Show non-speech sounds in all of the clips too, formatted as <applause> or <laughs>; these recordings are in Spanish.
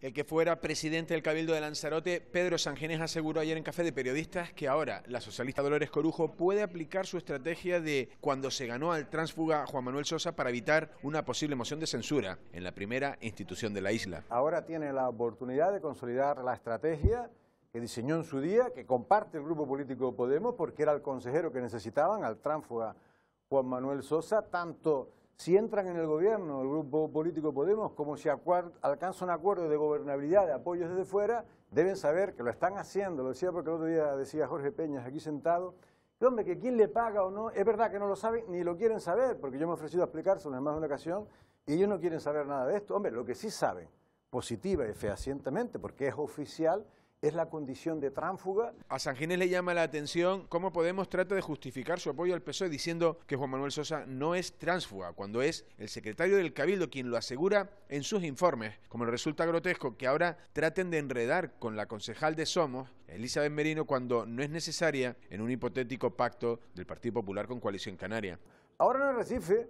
El que fuera presidente del Cabildo de Lanzarote, Pedro Sangenés, aseguró ayer en Café de Periodistas que ahora la socialista Dolores Corujo puede aplicar su estrategia de cuando se ganó al tránsfuga Juan Manuel Sosa para evitar una posible moción de censura en la primera institución de la isla. Ahora tiene la oportunidad de consolidar la estrategia que diseñó en su día, que comparte el grupo político Podemos, porque era el consejero que necesitaban, al tránsfuga Juan Manuel Sosa, tanto si entran en el gobierno, el grupo político Podemos, como si alcanza un acuerdo de gobernabilidad, de apoyos desde fuera, deben saber que lo están haciendo. Lo decía porque el otro día decía Jorge Peñas aquí sentado, hombre, que quién le paga o no, es verdad que no lo saben ni lo quieren saber, porque yo me he ofrecido a explicárselo en más de una ocasión y ellos no quieren saber nada de esto. Hombre, lo que sí saben, positiva y fehacientemente, porque es oficial, es la condición de tránfuga. A San Ginés le llama la atención cómo Podemos trata de justificar su apoyo al PSOE diciendo que Juan Manuel Sosa no es tránsfuga, cuando es el secretario del Cabildo quien lo asegura en sus informes. Como resulta grotesco que ahora traten de enredar con la concejal de Somos, Elizabeth Merino, cuando no es necesaria en un hipotético pacto del Partido Popular con Coalición Canaria. Ahora en el Recife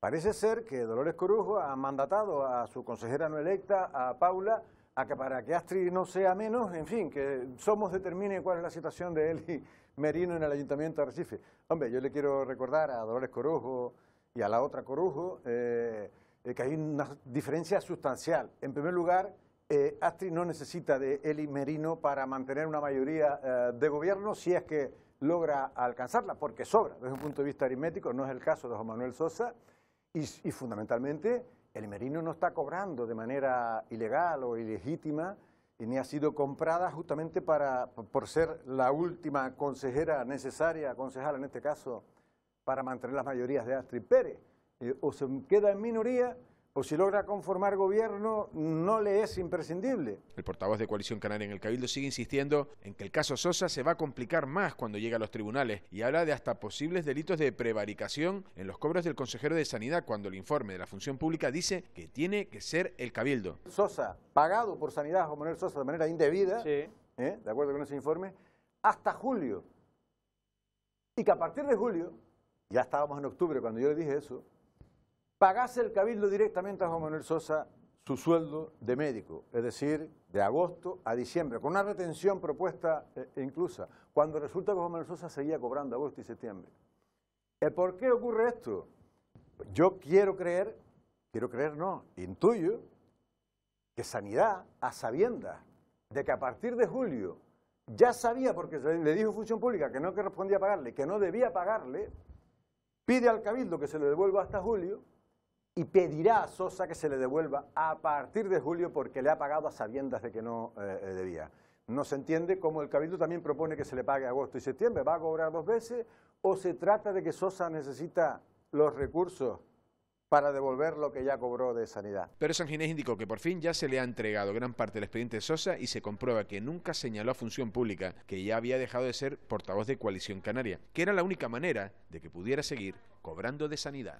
parece ser que Dolores Corujo ha mandatado a su consejera no electa, a Paula, a que para que Astri no sea menos, en fin, que Somos determine cuál es la situación de Eli <laughs> Merino en el Ayuntamiento de Recife. Hombre, yo le quiero recordar a Dolores Corujo y a la otra Corujo eh, eh, que hay una diferencia sustancial. En primer lugar, eh, Astri no necesita de Eli Merino para mantener una mayoría de gobierno si es que logra alcanzarla, porque sobra desde un punto de vista aritmético, no es el caso de Juan Manuel Sosa, y fundamentalmente el merino no está cobrando de manera ilegal o ilegítima y ni ha sido comprada justamente por ser la última consejera necesaria, concejala en este caso, para mantener las mayorías de Astrid Pérez. Eh, o se queda en minoría o si logra conformar gobierno, no le es imprescindible. El portavoz de Coalición Canaria en el Cabildo sigue insistiendo en que el caso Sosa se va a complicar más cuando llegue a los tribunales y habla de hasta posibles delitos de prevaricación en los cobros del consejero de Sanidad cuando el informe de la función pública dice que tiene que ser el Cabildo. Sosa, pagado por Sanidad, o Manuel Sosa de manera indebida, ¿eh? de acuerdo con ese informe, hasta julio. Y que a partir de julio, ya estábamos en octubre cuando yo le dije eso, pagase el cabildo directamente a Juan Manuel Sosa su sueldo de médico, es decir, de agosto a diciembre, con una retención propuesta e inclusa, cuando resulta que Juan Manuel Sosa seguía cobrando agosto y septiembre. Eh, ¿Por qué ocurre esto? Yo quiero creer, quiero creer no, intuyo que Sanidad, a sabiendas de que a partir de julio ya sabía, porque le dijo Función Pública que no correspondía pagarle, que no debía pagarle, pide al Cabildo que se le devuelva hasta julio, y pedirá a Sosa que se le devuelva a partir de julio porque le ha pagado a sabiendas de que no eh, eh, debía. No se entiende cómo el Cabildo también propone que se le pague agosto y septiembre. ¿Va a cobrar dos veces o se trata de que Sosa necesita los recursos para devolver lo que ya cobró de sanidad. Pero San Ginés indicó que por fin ya se le ha entregado gran parte del expediente de Sosa y se comprueba que nunca señaló a Función Pública, que ya había dejado de ser portavoz de Coalición Canaria, que era la única manera de que pudiera seguir cobrando de sanidad.